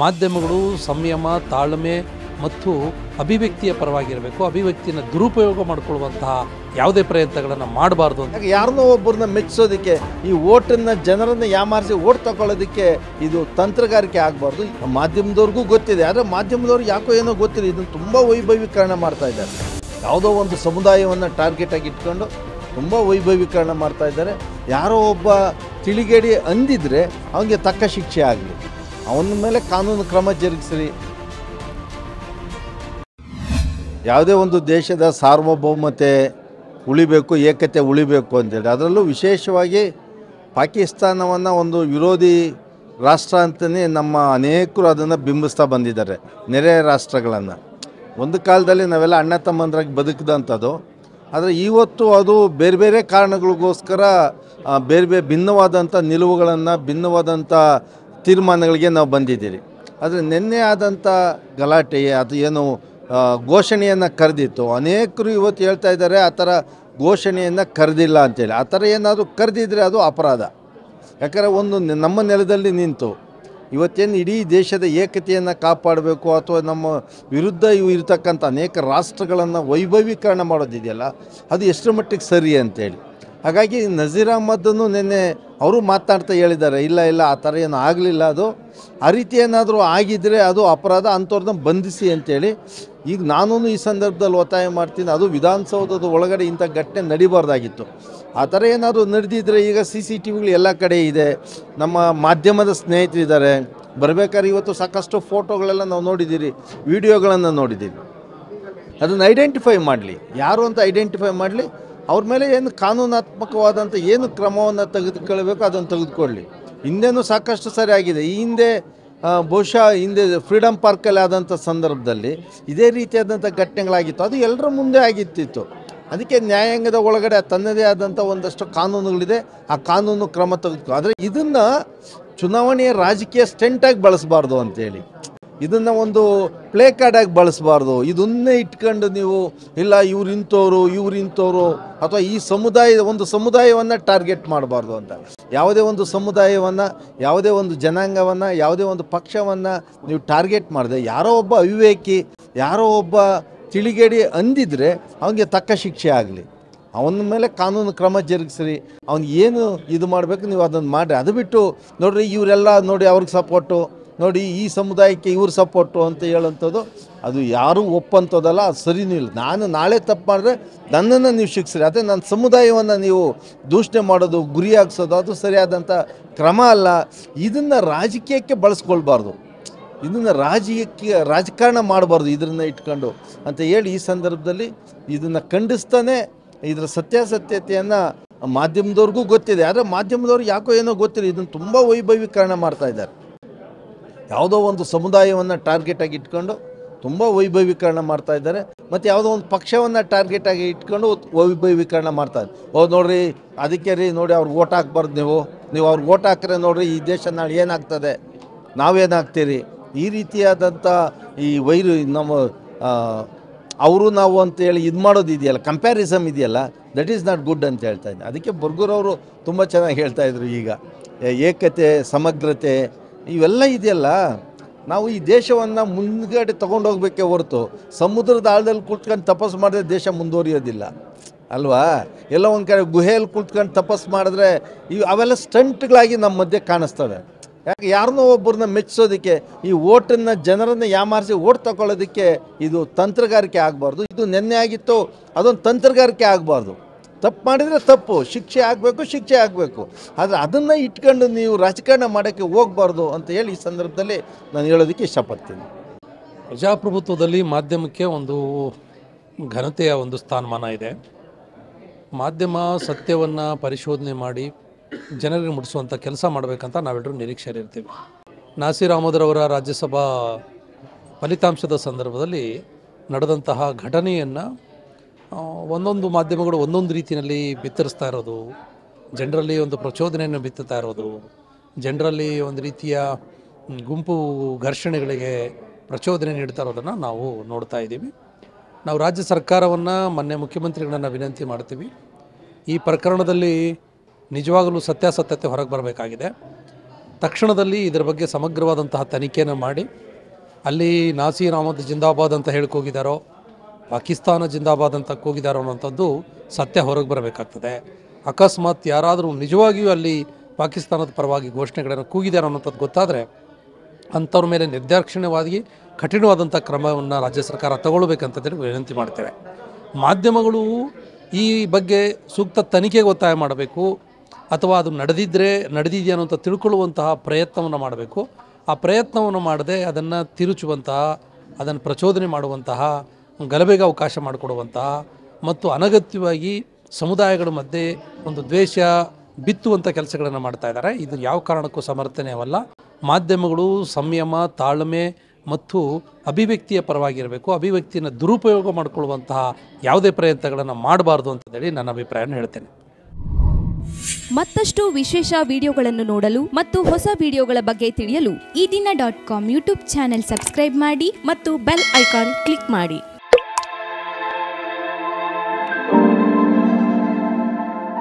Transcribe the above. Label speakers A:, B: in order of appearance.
A: ಮಾಧ್ಯಮಗಳು ಸಂಯಮ ತಾಳ್ಮೆ ಮತ್ತು ಅಭಿವ್ಯಕ್ತಿಯ ಪರವಾಗಿರಬೇಕು ಅಭಿವ್ಯಕ್ತಿಯನ್ನ ದುರುಪಯೋಗ ಮಾಡಿಕೊಳ್ಳುವಂತಹ ಯಾವುದೇ ಪ್ರಯತ್ನಗಳನ್ನು ಮಾಡಬಾರ್ದು ಅಂತ ಯಾರನ್ನೋ ಒಬ್ಬರನ್ನ ಮೆಚ್ಚಿಸೋದಕ್ಕೆ
B: ಈ ಓಟನ್ನು ಜನರನ್ನು ಯಾಮಾರಿಸಿ ಓಟ್ ತಗೊಳ್ಳೋದಕ್ಕೆ ಇದು ತಂತ್ರಗಾರಿಕೆ ಆಗಬಾರ್ದು ಮಾಧ್ಯಮದವ್ರಿಗೂ ಗೊತ್ತಿದೆ ಆದರೆ ಮಾಧ್ಯಮದವ್ರು ಯಾಕೋ ಏನೋ ಗೊತ್ತಿದೆ ಇದನ್ನು ತುಂಬ ವೈಭವೀಕರಣ ಮಾಡ್ತಾ ಇದ್ದಾರೆ ಯಾವುದೋ ಒಂದು ಸಮುದಾಯವನ್ನು ಟಾರ್ಗೆಟ್ ಆಗಿ ಇಟ್ಕೊಂಡು ತುಂಬ ವೈಭವೀಕರಣ ಮಾಡ್ತಾ ಇದ್ದಾರೆ ಯಾರೋ ಒಬ್ಬ ತಿಳಿಗೇಡಿ ಅಂದಿದ್ರೆ ಅವನಿಗೆ ತಕ್ಕ ಶಿಕ್ಷೆ ಆಗಲಿ ಅವನ ಮೇಲೆ ಕಾನೂನು ಕ್ರಮ ಜರುಗಿಸ್ರಿ ಯಾವುದೇ ಒಂದು ದೇಶದ ಸಾರ್ವಭೌಮತೆ ಉಳಿಬೇಕು ಏಕತೆ ಉಳಿಬೇಕು ಅಂತೇಳಿ ಅದರಲ್ಲೂ ವಿಶೇಷವಾಗಿ ಪಾಕಿಸ್ತಾನವನ್ನು ಒಂದು ವಿರೋಧಿ ರಾಷ್ಟ್ರ ಅಂತಲೇ ನಮ್ಮ ಅನೇಕರು ಅದನ್ನು ಬಿಂಬಿಸ್ತಾ ಬಂದಿದ್ದಾರೆ ನೆರೆಯ ರಾಷ್ಟ್ರಗಳನ್ನು ಒಂದು ಕಾಲದಲ್ಲಿ ನಾವೆಲ್ಲ ಅಣ್ಣ ತಮ್ಮಂದ್ರಾಗಿ ಬದುಕಿದಂಥದ್ದು ಆದರೆ ಇವತ್ತು ಅದು ಬೇರೆ ಬೇರೆ ಕಾರಣಗಳಿಗೋಸ್ಕರ ಬೇರೆ ಬೇರೆ ಭಿನ್ನವಾದಂಥ ನಿಲುವುಗಳನ್ನು ಭಿನ್ನವಾದಂಥ ತೀರ್ಮಾನಗಳಿಗೆ ನಾವು ಬಂದಿದ್ದೀರಿ ಆದರೆ ನಿನ್ನೆ ಆದಂಥ ಗಲಾಟೆ ಅದು ಏನು ಘೋಷಣೆಯನ್ನು ಕರೆದಿತ್ತು ಅನೇಕರು ಇವತ್ತು ಹೇಳ್ತಾ ಇದ್ದಾರೆ ಆ ಥರ ಘೋಷಣೆಯನ್ನು ಕರೆದಿಲ್ಲ ಅಂತೇಳಿ ಆ ಥರ ಏನಾದರೂ ಕರೆದಿದ್ದರೆ ಅದು ಅಪರಾಧ ಯಾಕಂದರೆ ಒಂದು ನಮ್ಮ ನೆಲದಲ್ಲಿ ನಿಂತು ಇವತ್ತೇನು ಇಡೀ ದೇಶದ ಏಕತೆಯನ್ನು ಕಾಪಾಡಬೇಕು ಅಥವಾ ನಮ್ಮ ವಿರುದ್ಧ ಇವು ಇರತಕ್ಕಂಥ ಅನೇಕ ರಾಷ್ಟ್ರಗಳನ್ನು ವೈಭವೀಕರಣ ಮಾಡೋದಿದೆಯಲ್ಲ ಅದು ಎಷ್ಟರ ಮಟ್ಟಿಗೆ ಸರಿ ಅಂತೇಳಿ ಹಾಗಾಗಿ ನಜೀರ್ ಅಹ್ಮದ್ದನ್ನು ನಿನ್ನೆ ಅವರು ಮಾತಾಡ್ತಾ ಹೇಳಿದ್ದಾರೆ ಇಲ್ಲ ಇಲ್ಲ ಆ ಥರ ಏನು ಆಗಲಿಲ್ಲ ಅದು ಆ ರೀತಿ ಏನಾದರೂ ಆಗಿದ್ದರೆ ಅದು ಅಪರಾಧ ಅಂಥವ್ರನ್ನ ಬಂಧಿಸಿ ಅಂತೇಳಿ ಈಗ ನಾನೂ ಈ ಸಂದರ್ಭದಲ್ಲಿ ಒತ್ತಾಯ ಮಾಡ್ತೀನಿ ಅದು ವಿಧಾನಸೌಧದ ಒಳಗಡೆ ಇಂಥ ಘಟನೆ ನಡಿಬಾರ್ದಾಗಿತ್ತು ಆ ಥರ ಏನಾದರೂ ನಡೆದಿದ್ದರೆ ಈಗ ಸಿ ಸಿ ಟಿ ವಿಗಳು ಎಲ್ಲ ಕಡೆ ಇದೆ ನಮ್ಮ ಮಾಧ್ಯಮದ ಸ್ನೇಹಿತರಿದ್ದಾರೆ ಬರಬೇಕಾದ್ರೆ ಇವತ್ತು ಸಾಕಷ್ಟು ಫೋಟೋಗಳೆಲ್ಲ ನಾವು ನೋಡಿದ್ದೀರಿ ವಿಡಿಯೋಗಳನ್ನು ನೋಡಿದ್ದೀವಿ ಅದನ್ನು ಐಡೆಂಟಿಫೈ ಮಾಡಲಿ ಯಾರು ಅಂತ ಐಡೆಂಟಿಫೈ ಮಾಡಲಿ ಅವ್ರ ಮೇಲೆ ಏನು ಕಾನೂನಾತ್ಮಕವಾದಂಥ ಏನು ಕ್ರಮವನ್ನು ತೆಗೆದುಕೊಳ್ಬೇಕು ಅದನ್ನು ತೆಗೆದುಕೊಳ್ಳಿ ಹಿಂದೆನೂ ಸಾಕಷ್ಟು ಸರಿ ಆಗಿದೆ ಈ ಹಿಂದೆ ಬಹುಶಃ ಹಿಂದೆ ಫ್ರೀಡಮ್ ಪಾರ್ಕಲ್ಲಿ ಆದಂಥ ಸಂದರ್ಭದಲ್ಲಿ ಇದೇ ರೀತಿಯಾದಂಥ ಘಟನೆಗಳಾಗಿತ್ತು ಅದು ಎಲ್ಲರ ಮುಂದೆ ಆಗಿತ್ತಿತ್ತು ಅದಕ್ಕೆ ನ್ಯಾಯಾಂಗದ ಒಳಗಡೆ ತನ್ನದೇ ಆದಂಥ ಒಂದಷ್ಟು ಕಾನೂನುಗಳಿದೆ ಆ ಕಾನೂನು ಕ್ರಮ ತೆಗೆದುಕೊ ಆದರೆ ಇದನ್ನು ಚುನಾವಣೆಯ ರಾಜಕೀಯ ಸ್ಟೆಂಟಾಗಿ ಬಳಸಬಾರ್ದು ಅಂತೇಳಿ ಇದನ್ನು ಒಂದು ಪ್ಲೇ ಕಾರ್ಡಾಗಿ ಬಳಸಬಾರ್ದು ಇದನ್ನೇ ಇಟ್ಕೊಂಡು ನೀವು ಇಲ್ಲ ಇವ್ರು ಇಂಥವ್ರು ಇವ್ರು ಇಂಥವ್ರು ಅಥವಾ ಈ ಸಮುದಾಯ ಒಂದು ಸಮುದಾಯವನ್ನು ಟಾರ್ಗೆಟ್ ಮಾಡಬಾರ್ದು ಅಂತ ಯಾವುದೇ ಒಂದು ಸಮುದಾಯವನ್ನು ಯಾವುದೇ ಒಂದು ಜನಾಂಗವನ್ನು ಯಾವುದೇ ಒಂದು ಪಕ್ಷವನ್ನು ನೀವು ಟಾರ್ಗೆಟ್ ಮಾಡಿದೆ ಯಾರೋ ಒಬ್ಬ ಅವಿವೇಕಿ ಯಾರೋ ಒಬ್ಬ ತಿಳಿಗೇಡಿ ಅಂದಿದ್ರೆ ಅವನಿಗೆ ತಕ್ಕ ಶಿಕ್ಷೆ ಆಗಲಿ ಅವನ ಮೇಲೆ ಕಾನೂನು ಕ್ರಮ ಜರುಗಿಸ್ರಿ ಅವ್ನಿಗೆ ಏನು ಇದು ಮಾಡಬೇಕು ನೀವು ಅದನ್ನು ಮಾಡಿರಿ ಅದು ಬಿಟ್ಟು ನೋಡಿರಿ ಇವರೆಲ್ಲ ನೋಡಿ ಅವ್ರಿಗೆ ಸಪೋರ್ಟು ನೋಡಿ ಈ ಸಮುದಾಯಕ್ಕೆ ಇವರು ಸಪೋರ್ಟು ಅಂತ ಹೇಳುವಂಥದ್ದು ಅದು ಯಾರೂ ಒಪ್ಪಂಥದ್ದಲ್ಲ ಅದು ಸರಿನೂ ಇಲ್ಲ ನಾನು ನಾಳೆ ತಪ್ಪು ಮಾಡಿದ್ರೆ ನನ್ನನ್ನು ನೀವು ಶಿಕ್ಷಿಸ್ರಿ ಅದೇ ನನ್ನ ಸಮುದಾಯವನ್ನು ನೀವು ದೂಷಣೆ ಮಾಡೋದು ಗುರಿಯಾಗಿಸೋದು ಅದು ಸರಿಯಾದಂಥ ಕ್ರಮ ಅಲ್ಲ ಇದನ್ನು ರಾಜಕೀಯಕ್ಕೆ ಬಳಸ್ಕೊಳ್ಬಾರ್ದು ಇದನ್ನು ರಾಜಕೀಯ ರಾಜಕಾರಣ ಮಾಡಬಾರ್ದು ಇದನ್ನು ಇಟ್ಕೊಂಡು ಅಂತ ಹೇಳಿ ಈ ಸಂದರ್ಭದಲ್ಲಿ ಇದನ್ನು ಖಂಡಿಸ್ತಾನೆ ಇದರ ಸತ್ಯಾಸತ್ಯತೆಯನ್ನು ಮಾಧ್ಯಮದವ್ರಿಗೂ ಗೊತ್ತಿದೆ ಆದರೆ ಮಾಧ್ಯಮದವ್ರು ಯಾಕೋ ಏನೋ ಗೊತ್ತಿಲ್ಲ ಇದನ್ನು ತುಂಬ ವೈಭವೀಕರಣ ಮಾಡ್ತಾ ಇದ್ದಾರೆ ಯಾವುದೋ ಒಂದು ಸಮುದಾಯವನ್ನು ಟಾರ್ಗೆಟಾಗಿ ಇಟ್ಕೊಂಡು ತುಂಬ ವೈಭವೀಕರಣ ಮಾಡ್ತಾ ಇದ್ದಾರೆ ಮತ್ತು ಯಾವುದೋ ಒಂದು ಪಕ್ಷವನ್ನು ಟಾರ್ಗೆಟಾಗಿ ಇಟ್ಕೊಂಡು ವೈಭವೀಕರಣ ಮಾಡ್ತಾರೆ ಓ ನೋಡ್ರಿ ಅದಕ್ಕೆ ರೀ ನೋಡಿ ಅವ್ರಿಗೆ ಓಟ್ ಹಾಕ್ಬಾರ್ದು ನೀವು ನೀವು ಅವ್ರಿಗೆ ಓಟ್ ಹಾಕ್ರೆ ನೋಡ್ರಿ ಈ ದೇಶ ನಾಳೆ ಏನಾಗ್ತದೆ ನಾವೇನಾಗ್ತೀರಿ ಈ ರೀತಿಯಾದಂಥ ಈ ವೈರು ನಮ್ಮ ಅವರು ನಾವು ಅಂತೇಳಿ ಇದು ಮಾಡೋದು ಇದೆಯಲ್ಲ ಕಂಪ್ಯಾರಿಸಮ್ ಇದೆಯಲ್ಲ ದಟ್ ಈಸ್ ನಾಟ್ ಗುಡ್ ಅಂತ ಹೇಳ್ತಾ ಇದ್ದೆ ಅದಕ್ಕೆ ಬರ್ಗೂರವರು ತುಂಬ ಚೆನ್ನಾಗಿ ಹೇಳ್ತಾಯಿದ್ರು ಈಗ ಏಕತೆ ಸಮಗ್ರತೆ ಇವೆಲ್ಲ ಇದೆಯಲ್ಲ ನಾವು ಈ ದೇಶವನ್ನು ಮುಂದ್ಗಡೆ ಹೋಗ್ಬೇಕೇ ಹೊರತು ಸಮುದ್ರದ ಆಳದಲ್ಲಿ ಕುಳ್ತ್ಕೊಂಡು ತಪಸ್ಸು ಮಾಡಿದ್ರೆ ದೇಶ ಮುಂದುವರಿಯೋದಿಲ್ಲ ಅಲ್ವಾ ಎಲ್ಲ ಒಂದು ಕಡೆ ಗುಹೆಯಲ್ಲಿ ಕುಳ್ತ್ಕೊಂಡು ತಪಸ್ಸು ಮಾಡಿದ್ರೆ ಇವು ಅವೆಲ್ಲ ಸ್ಟಂಟ್ಗಳಾಗಿ ನಮ್ಮ ಮಧ್ಯೆ ಕಾಣಿಸ್ತವೆ ಯಾಕೆ ಯಾರನ್ನೋ ಒಬ್ಬರನ್ನ ಮೆಚ್ಚಿಸೋದಕ್ಕೆ ಈ ಓಟನ್ನು ಜನರನ್ನು ಯಾಮಾರಿಸಿ ಓಟ್ ತಗೊಳ್ಳೋದಕ್ಕೆ ಇದು ತಂತ್ರಗಾರಿಕೆ ಆಗಬಾರ್ದು ಇದು ನೆನ್ನೆ ಆಗಿತ್ತು ಅದೊಂದು ತಂತ್ರಗಾರಿಕೆ ಆಗಬಾರ್ದು ತಪ್ಪು ಮಾಡಿದರೆ ತಪ್ಪು ಶಿಕ್ಷೆ ಆಗಬೇಕು ಶಿಕ್ಷೆ ಆಗಬೇಕು ಆದರೆ ಅದನ್ನು ಇಟ್ಕೊಂಡು ನೀವು ರಾಜಕಾರಣ ಮಾಡೋಕ್ಕೆ ಹೋಗಬಾರ್ದು ಅಂತ ಹೇಳಿ ಈ ಸಂದರ್ಭದಲ್ಲಿ ನಾನು
A: ಹೇಳೋದಕ್ಕೆ ಇಷ್ಟಪಡ್ತೀನಿ ಪ್ರಜಾಪ್ರಭುತ್ವದಲ್ಲಿ ಮಾಧ್ಯಮಕ್ಕೆ ಒಂದು ಘನತೆಯ ಒಂದು ಸ್ಥಾನಮಾನ ಇದೆ ಮಾಧ್ಯಮ ಸತ್ಯವನ್ನು ಪರಿಶೋಧನೆ ಮಾಡಿ ಜನರಿಗೆ ಮುಟ್ಟಿಸುವಂಥ ಕೆಲಸ ಮಾಡಬೇಕಂತ ನಾವೆಲ್ಲರೂ ನಿರೀಕ್ಷೆಯಲ್ಲಿರ್ತೀವಿ ನಾಸೀರ್ ಅಹಮದ್ರವರ ರಾಜ್ಯಸಭಾ ಫಲಿತಾಂಶದ ಸಂದರ್ಭದಲ್ಲಿ ನಡೆದಂತಹ ಘಟನೆಯನ್ನು ಒಂದೊಂದು ಮಾಧ್ಯಮಗಳು ಒಂದೊಂದು ರೀತಿಯಲ್ಲಿ ಬಿತ್ತರಿಸ್ತಾ ಇರೋದು ಜನರಲ್ಲಿ ಒಂದು ಪ್ರಚೋದನೆಯನ್ನು ಬಿತ್ತುತ್ತಾ ಇರೋದು ಜನರಲ್ಲಿ ಒಂದು ರೀತಿಯ ಗುಂಪು ಘರ್ಷಣೆಗಳಿಗೆ ಪ್ರಚೋದನೆ ನೀಡ್ತಾ ಇರೋದನ್ನು ನಾವು ನೋಡ್ತಾ ಇದ್ದೀವಿ ನಾವು ರಾಜ್ಯ ಸರ್ಕಾರವನ್ನು ಮೊನ್ನೆ ಮುಖ್ಯಮಂತ್ರಿಗಳನ್ನು ವಿನಂತಿ ಮಾಡ್ತೀವಿ ಈ ಪ್ರಕರಣದಲ್ಲಿ ನಿಜವಾಗಲೂ ಸತ್ಯಾಸತ್ಯತೆ ಹೊರಗೆ ಬರಬೇಕಾಗಿದೆ ತಕ್ಷಣದಲ್ಲಿ ಇದರ ಬಗ್ಗೆ ಸಮಗ್ರವಾದಂತಹ ತನಿಖೆಯನ್ನು ಮಾಡಿ ಅಲ್ಲಿ ನಾಸೀರ್ ಅಹಮದ್ ಜಿಂದಾಬಾದ್ ಅಂತ ಹೇಳ್ಕೋಗಿದ್ದಾರೋ ಪಾಕಿಸ್ತಾನ ಜಿಂದಾಬಾದ್ ಅಂತ ಕೂಗಿದ್ದಾರೆ ಅನ್ನೋಂಥದ್ದು ಸತ್ಯ ಹೊರಗೆ ಬರಬೇಕಾಗ್ತದೆ ಅಕಸ್ಮಾತ್ ಯಾರಾದರೂ ನಿಜವಾಗಿಯೂ ಅಲ್ಲಿ ಪಾಕಿಸ್ತಾನದ ಪರವಾಗಿ ಘೋಷಣೆಗಳನ್ನು ಕೂಗಿದ್ದಾರೆ ಅನ್ನೋಂಥದ್ದು ಗೊತ್ತಾದರೆ ಅಂಥವ್ರ ಮೇಲೆ ನಿರ್ದಾಕ್ಷಿಣ್ಯವಾಗಿ ಕಠಿಣವಾದಂಥ ಕ್ರಮವನ್ನು ರಾಜ್ಯ ಸರ್ಕಾರ ತಗೊಳ್ಬೇಕಂತೇಳಿ ವಿನಂತಿ ಮಾಡ್ತೇವೆ ಮಾಧ್ಯಮಗಳು ಈ ಬಗ್ಗೆ ಸೂಕ್ತ ತನಿಖೆಗೆ ಒತ್ತಾಯ ಮಾಡಬೇಕು ಅಥವಾ ಅದು ನಡೆದಿದ್ದರೆ ನಡೆದಿದೆಯಾ ಅಂತ ತಿಳ್ಕೊಳ್ಳುವಂತಹ ಪ್ರಯತ್ನವನ್ನು ಮಾಡಬೇಕು ಆ ಪ್ರಯತ್ನವನ್ನು ಮಾಡದೆ ಅದನ್ನು ತಿರುಚುವಂತಹ ಅದನ್ನು ಪ್ರಚೋದನೆ ಮಾಡುವಂತಹ ಗಲಭೆಗೆ ಅವಕಾಶ ಮಾಡಿಕೊಡುವಂತಹ ಮತ್ತು ಅನಗತ್ಯವಾಗಿ ಸಮುದಾಯಗಳ ಮಧ್ಯೆ ಒಂದು ದ್ವೇಷ ಬಿತ್ತುವಂಥ ಕೆಲಸಗಳನ್ನು ಮಾಡ್ತಾ ಇದ್ದಾರೆ ಇದು ಯಾವ ಕಾರಣಕ್ಕೂ ಸಮರ್ಥನೆಯವಲ್ಲ ಮಾಧ್ಯಮಗಳು ಸಂಯಮ ತಾಳ್ಮೆ ಮತ್ತು ಅಭಿವ್ಯಕ್ತಿಯ ಪರವಾಗಿರಬೇಕು ಅಭಿವ್ಯಕ್ತಿಯನ್ನು ದುರುಪಯೋಗ ಮಾಡಿಕೊಳ್ಳುವಂತಹ ಯಾವುದೇ ಪ್ರಯತ್ನಗಳನ್ನು ಮಾಡಬಾರ್ದು ಅಂತೇಳಿ ನನ್ನ ಅಭಿಪ್ರಾಯನ ಹೇಳ್ತೇನೆ
B: ಮತ್ತಷ್ಟು ವಿಶೇಷ ವಿಡಿಯೋಗಳನ್ನು ನೋಡಲು ಮತ್ತು ಹೊಸ ವಿಡಿಯೋಗಳ ಬಗ್ಗೆ ತಿಳಿಯಲು ಈ ದಿನ dot com YouTube channel subscribe ಮಾಡಿ ಮತ್ತು ಬೆಲ್ ಐಕಾನ್ ಕ್ಲಿಕ್ ಮಾಡಿ